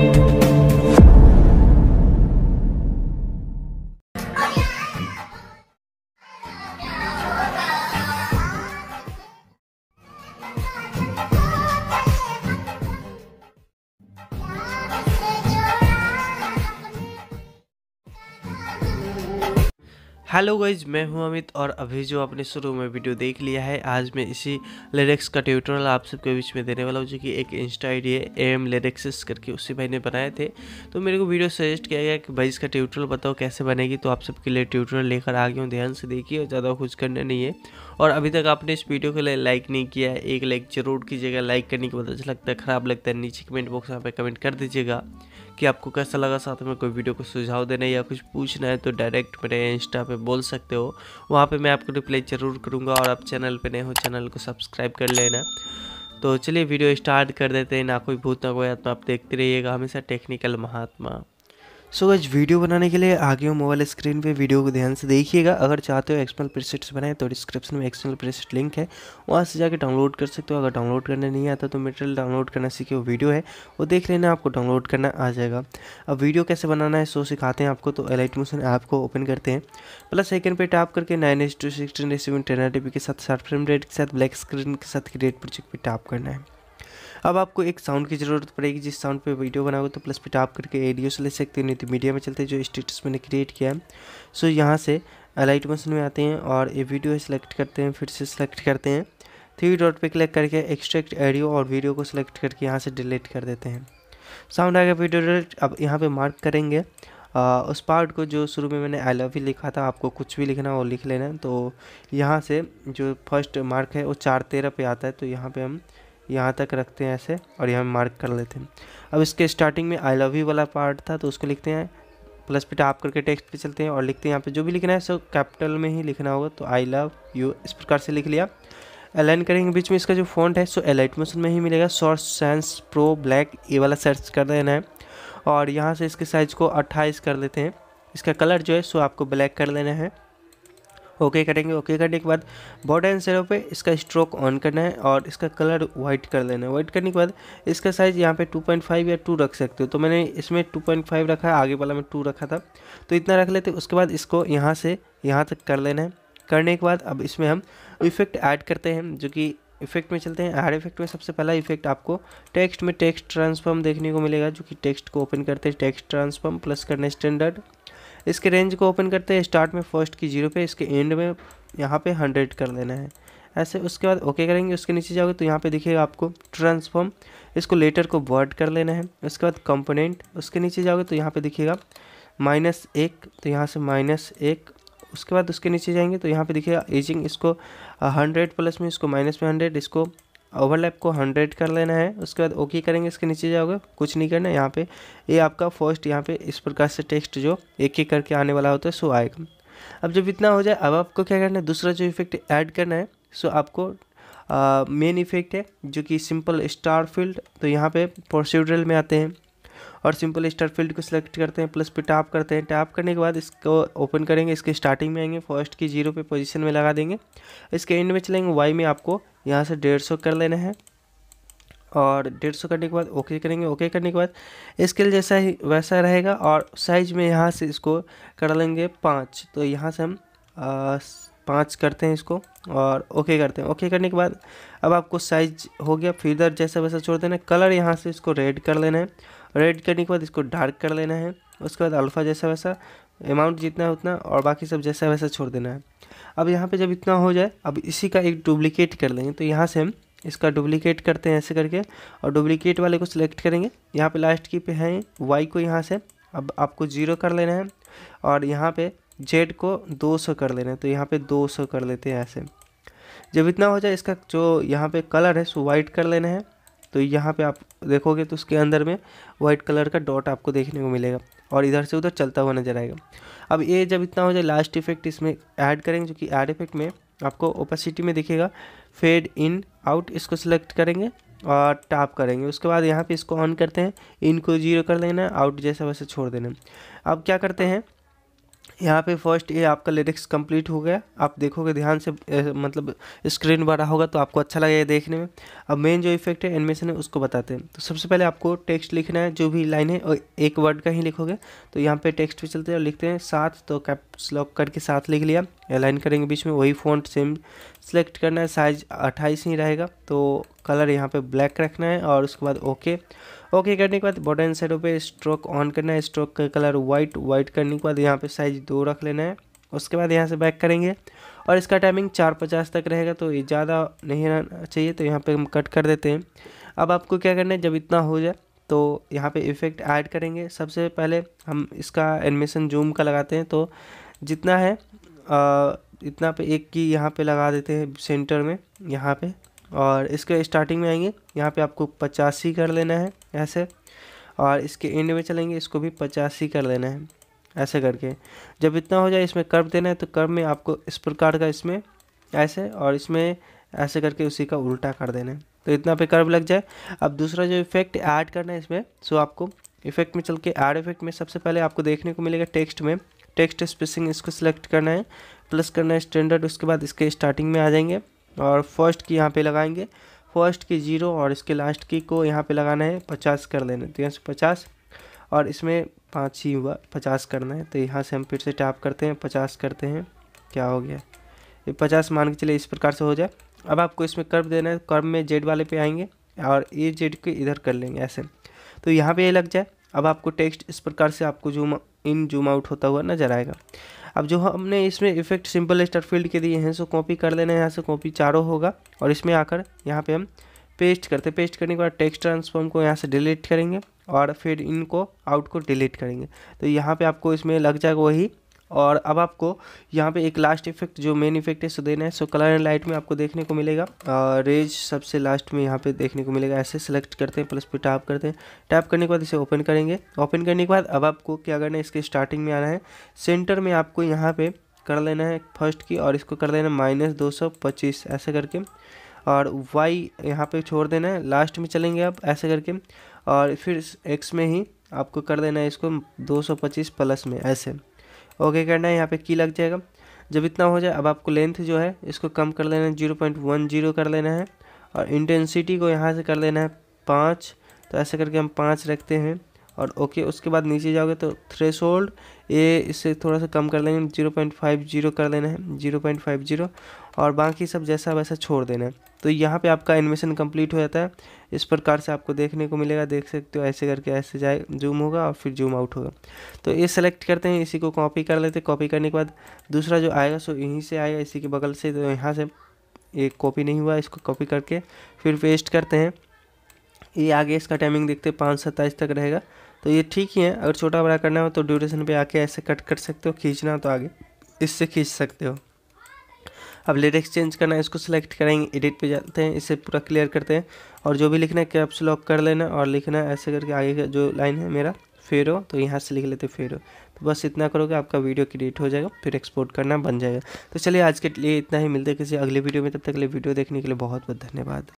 Thank you. Hello guys मैं हूं अमित और अभी जो आपने शुरू में वीडियो देख लिया है आज मैं इसी लिरिक्स का ट्यूटोरियल आप सबके बीच में देने वाला हूं जो कि एक इंस्टा आईडी है एम लिरिक्सिस करके उसी भाई ने बनाए थे तो मेरे को वीडियो सजेस्ट किया गया कि भाई इसका ट्यूटोरियल बताओ कैसे बनेगी तो आप सबके लिए ट्यूटोरियल लेकर आ गया हूँ ध्यान से देखिए और ज़्यादा कुछ करना नहीं है और अभी तक आपने इस वीडियो के लिए लाइक नहीं किया एक लाइक जरूर कीजिएगा लाइक करने के बाद अच्छा लगता है ख़राब लगता है नीचे कमेंट बॉक्स में पर कमेंट कर दीजिएगा कि आपको कैसा लगा साथ में कोई वीडियो को सुझाव देना या कुछ पूछना है तो डायरेक्ट मेरे इंस्टा पे बोल सकते हो वहाँ पे मैं आपको रिप्लाई ज़रूर करूँगा और आप चैनल पे नए हो चैनल को सब्सक्राइब कर लेना तो चलिए वीडियो स्टार्ट कर देते हैं ना कोई भूत ना कोई आत्मा आप देखते रहिएगा हमेशा टेक्निकल महात्मा सो so, आज वीडियो बनाने के लिए आगे हो मोबाइल स्क्रीन पे वीडियो को ध्यान से देखिएगा अगर चाहते हो एक्सटर्नल प्रीसेट्स बनाए तो डिस्क्रिप्शन में एक्सटर्नल प्रीसेट लिंक है वहाँ से जाकर डाउनलोड कर सकते हो अगर डाउनलोड करने नहीं आता तो मेटेरियल डाउनलोड करना सीखे वो वीडियो है वो देख लेना आपको डाउनलोड करना आ जाएगा अब वीडियो कैसे बनाना है सो सिखाते हैं आपको तो एलाइट मोशन ऐप को ओपन करते हैं प्लस सेकंड पर टैप करके नाइन एच टू सिक्सटीन रेसिवन टेन के साथ शार्प फ्रेम रेट के साथ ब्लैक स्क्रीन के साथ क्रिएट प्रोजेक्ट पर टैप करना है अब आपको एक साउंड की ज़रूरत पड़ेगी जिस साउंड पे वीडियो बनाओगे तो प्लस पे टाप करके एडियो से ले सकते हो नहीं तो मीडिया में चलते जो स्टेटस मैंने क्रिएट किया है सो यहाँ से लाइट मशीन में आते हैं और ये वीडियो सेलेक्ट करते हैं फिर से सिलेक्ट करते हैं थ्री डॉट पे क्लिक करके एक्सट्रैक्ट एडियो और वीडियो को सिलेक्ट करके यहाँ से डिलीट कर देते हैं साउंड आएगा वीडियो डिलीट अब यहाँ पे मार्क करेंगे आ, उस पार्ट को जो शुरू में मैंने आई लव ही लिखा था आपको कुछ भी लिखना हो लिख लेना तो यहाँ से जो फर्स्ट मार्क है वो चार तेरह पे आता है तो यहाँ पे हम यहाँ तक रखते हैं ऐसे और यहाँ मार्क कर लेते हैं अब इसके स्टार्टिंग में आई लव यू वाला पार्ट था तो उसको लिखते हैं प्लस पे टाप करके टेक्स्ट पे चलते हैं और लिखते हैं यहाँ पे जो भी लिखना है सो कैपिटल में ही लिखना होगा तो आई लव यू इस प्रकार से लिख लिया अलाइन करेंगे बीच में इसका जो फॉन्ट है सो मोशन में ही मिलेगा सॉर्स सेंस प्रो ब्लैक ये वाला सर्च कर देना है और यहाँ से इसके साइज़ को अट्ठाईस कर लेते हैं इसका कलर जो है सो आपको ब्लैक कर लेना है ओके करेंगे ओके करने के बाद बॉर्डर एंड सेरो पे इसका स्ट्रोक ऑन करना है और इसका कलर व्हाइट कर लेना है व्हाइट करने के बाद इसका साइज़ यहाँ पे 2.5 या 2 रख सकते हो तो मैंने इसमें 2.5 रखा आगे वाला में 2 रखा था तो इतना रख लेते उसके बाद इसको यहाँ से यहाँ तक कर लेना है करने के बाद अब इसमें हम इफेक्ट ऐड करते हैं जो कि इफेक्ट में चलते हैं हर इफेक्ट में सबसे पहला इफेक्ट आपको टेक्स्ट में टेक्स्ट ट्रांसफॉर्म देखने को मिलेगा जो कि टेक्स्ट को ओपन करते हैं टेक्स्ट ट्रांसफॉर्म प्लस करना स्टैंडर्ड इसके रेंज को ओपन करते हैं स्टार्ट में फर्स्ट की जीरो पे इसके एंड में यहाँ पे हंड्रेड कर देना है ऐसे उसके बाद ओके करेंगे उसके नीचे जाओगे तो यहाँ पे दिखेगा आपको ट्रांसफॉर्म इसको लेटर को वर्ड कर लेना है उसके बाद कंपोनेंट उसके नीचे जाओगे तो यहाँ पे दिखेगा माइनस एक तो यहाँ से माइनस एक उसके बाद उसके नीचे जाएंगे तो यहाँ पे दिखेगा एजिंग इसको हंड्रेड प्लस में इसको माइनस में हंड्रेड इसको ओवरलैप को हंड्रेड कर लेना है उसके बाद ओके करेंगे इसके नीचे जाओगे कुछ नहीं करना यहाँ पे ये आपका फर्स्ट यहाँ पे इस प्रकार से टेक्स्ट जो एक एक करके आने वाला होता है सो आएगा अब जब इतना हो जाए अब आपको क्या करना है दूसरा जो इफेक्ट ऐड करना है सो आपको मेन इफेक्ट है जो कि सिंपल स्टार फील्ड तो यहाँ पे प्रोसीड्रल में आते हैं और सिंपल स्टार फील्ड को सिलेक्ट करते हैं प्लस पे टैप करते हैं टैप करने के बाद इसको ओपन करेंगे इसके स्टार्टिंग में आएंगे फर्स्ट की जीरो पे पोजीशन में लगा देंगे इसके एंड में चलेंगे वाई में आपको यहाँ से डेढ़ सौ कर लेना है और डेढ़ सौ करने के बाद ओके करेंगे ओके करने के बाद स्केल जैसा ही वैसा रहेगा और साइज में यहाँ से इसको कर लेंगे पाँच तो यहाँ से हम पाँच करते हैं इसको और ओके करते हैं ओके करने के बाद अब आपको साइज हो गया फिर जैसा वैसा छोड़ देना कलर यहाँ से इसको रेड कर लेना है रेड करने के बाद इसको डार्क कर लेना है उसके बाद अल्फ़ा जैसा वैसा अमाउंट जितना है उतना और बाकी सब जैसा वैसा छोड़ देना है अब यहाँ पे जब इतना हो जाए अब इसी का एक डुप्लिकेट कर लेंगे तो यहाँ से हम इसका डुप्लिकेट करते हैं ऐसे करके और डुप्लिकेट वाले को सिलेक्ट करेंगे यहाँ पे लास्ट की पे है वाई को यहाँ से अब आपको जीरो कर लेना है और यहाँ पे जेड को सौ कर लेना है तो यहाँ पे सौ कर लेते हैं ऐसे जब इतना हो जाए इसका जो यहाँ पे कलर है सो वाइट कर लेना है तो यहाँ पे आप देखोगे तो उसके अंदर में वाइट कलर का डॉट आपको देखने को मिलेगा और इधर से उधर चलता हुआ नजर आएगा अब ये जब इतना हो जाए लास्ट इफेक्ट इसमें ऐड करेंगे जो कि ऐड इफेक्ट में आपको ओपेसिटी में दिखेगा फेड इन आउट इसको सिलेक्ट करेंगे और टैप करेंगे उसके बाद यहाँ पे इसको ऑन करते हैं इनको जीरो कर देना है आउट जैसा वैसे छोड़ देना अब क्या करते हैं यहाँ पे फर्स्ट ये आपका लिरिक्स कंप्लीट हो गया आप देखोगे ध्यान से ए, मतलब स्क्रीन बड़ा होगा तो आपको अच्छा लगेगा देखने में अब मेन जो इफेक्ट है एनिमेशन है उसको बताते हैं तो सबसे पहले आपको टेक्स्ट लिखना है जो भी लाइन है और एक वर्ड का ही लिखोगे तो यहाँ पे टेक्स्ट भी चलते हैं और लिखते हैं साथ तो कैप्स लॉक करके साथ लिख लिया अलाइन करेंगे बीच में वही फोन सेम सेलेक्ट करना है साइज अट्ठाईस ही रहेगा तो कलर यहाँ पर ब्लैक रखना है और उसके बाद ओके okay, ओके करने के बाद बॉर्डर साइडों पे स्ट्रोक ऑन करना है स्ट्रोक का कलर वाइट वाइट करने के बाद यहाँ पे साइज दो रख लेना है उसके बाद यहाँ से बैक करेंगे और इसका टाइमिंग चार पचास तक रहेगा तो ये ज़्यादा नहीं रहना चाहिए तो यहाँ पे हम कट कर देते हैं अब आपको क्या करना है जब इतना हो जाए तो यहाँ पे इफ़ेक्ट ऐड करेंगे सबसे पहले हम इसका एनिमेशन जूम का लगाते हैं तो जितना है आ, इतना पे एक की यहाँ पे लगा देते हैं सेंटर में यहाँ पे और इसके स्टार्टिंग में आएंगे यहाँ पे आपको पचासी कर लेना है ऐसे और इसके एंड में चलेंगे इसको भी पचासी कर लेना है ऐसे करके जब इतना हो जाए इसमें कर्व देना है तो कर्व में आपको इस प्रकार का इसमें ऐसे और इसमें ऐसे करके उसी का उल्टा कर देना है तो इतना पे कर्व लग जाए अब दूसरा जो इफेक्ट ऐड करना है इसमें सो आपको इफेक्ट में चल के ऐड इफेक्ट में सबसे पहले आपको देखने को मिलेगा टेक्स्ट में टेक्स्ट स्पेसिंग इसको सिलेक्ट करना है प्लस करना है स्टैंडर्ड उसके बाद इसके स्टार्टिंग में आ जाएंगे और फर्स्ट की यहाँ पे लगाएंगे फर्स्ट की ज़ीरो और इसके लास्ट की को यहाँ पे लगाना है पचास कर देना है तो यहाँ से पचास और इसमें पाँच ही हुआ पचास करना है तो यहाँ से हम फिर से टैप करते हैं पचास करते हैं क्या हो गया ये पचास मान के चले इस प्रकार से हो जाए अब आपको इसमें कर्व देना है कर्व में जेड वाले पे आएंगे और ये जेड के इधर कर लेंगे ऐसे तो यहाँ पे ये लग जाए अब आपको टेक्स्ट इस प्रकार से आपको जूम इन जूम आउट होता हुआ नजर आएगा अब जो हमने इसमें इफेक्ट सिंपल स्टार फील्ड के दिए हैं सो कॉपी कर लेना है यहाँ से कॉपी चारों होगा और इसमें आकर यहाँ पे हम पेस्ट करते पेस्ट करने के बाद टेक्स्ट ट्रांसफॉर्म को यहाँ से डिलीट करेंगे और फिर इनको आउट को डिलीट करेंगे तो यहाँ पे आपको इसमें लग जाएगा वही और अब आपको यहाँ पे एक लास्ट इफेक्ट जो मेन इफेक्ट है सो देना है सो कलर एंड लाइट में आपको देखने को मिलेगा रेज सबसे लास्ट में यहाँ पे देखने को मिलेगा ऐसे सेलेक्ट करते हैं प्लस पे टैप करते हैं टैप करने के बाद इसे ओपन करेंगे ओपन करने के बाद अब आपको क्या करना है इसके स्टार्टिंग में आना है सेंटर में आपको यहाँ पर कर लेना है फर्स्ट की और इसको कर लेना है माइनस दो सौ पच्चीस ऐसे करके और वाई यहाँ पर छोड़ देना है लास्ट में चलेंगे आप ऐसे करके और फिर एक्स में ही आपको कर देना है इसको दो प्लस में ऐसे ओके करना है यहाँ पे की लग जाएगा जब इतना हो जाए अब आपको लेंथ जो है इसको कम कर लेना है जीरो पॉइंट वन जीरो कर लेना है और इंटेंसिटी को यहाँ से कर लेना है पाँच तो ऐसे करके हम पाँच रखते हैं और ओके उसके बाद नीचे जाओगे तो थ्रेश होल्ड ये इससे थोड़ा सा कम कर लेंगे जीरो पॉइंट फाइव जीरो कर लेना है जीरो पॉइंट फाइव जीरो और बाकी सब जैसा वैसा छोड़ देना है तो यहाँ पे आपका एनिमेशन कंप्लीट हो जाता है इस प्रकार से आपको देखने को मिलेगा देख सकते हो ऐसे करके ऐसे जाए जूम होगा और फिर जूम आउट होगा तो ये सेलेक्ट करते हैं इसी को कॉपी कर लेते हैं कॉपी करने के बाद दूसरा जो आएगा सो यहीं से आएगा इसी के बगल से तो यहाँ से ये कॉपी नहीं हुआ इसको कॉपी करके फिर पेस्ट करते हैं ये आगे इसका टाइमिंग देखते हैं पाँच सत्ताईस तक रहेगा तो ये ठीक ही है अगर छोटा बड़ा करना हो तो ड्यूरेशन पर आके ऐसे कट कर सकते हो खींचना हो तो आगे इससे खींच सकते हो अब लिरिक्स चेंज करना है इसको सिलेक्ट करेंगे एडिट पे जाते हैं इसे पूरा क्लियर करते हैं और जो भी लिखना है कैप्स लॉक कर लेना और लिखना है ऐसे करके आगे का जो लाइन है मेरा फेरो तो यहाँ से लिख लेते फेरो तो बस इतना करोगे आपका वीडियो क्रिएट हो जाएगा फिर एक्सपोर्ट करना बन जाएगा तो चलिए आज के लिए इतना ही मिलते हैं किसी अगले वीडियो में तब तक के लिए वीडियो देखने के लिए बहुत बहुत धन्यवाद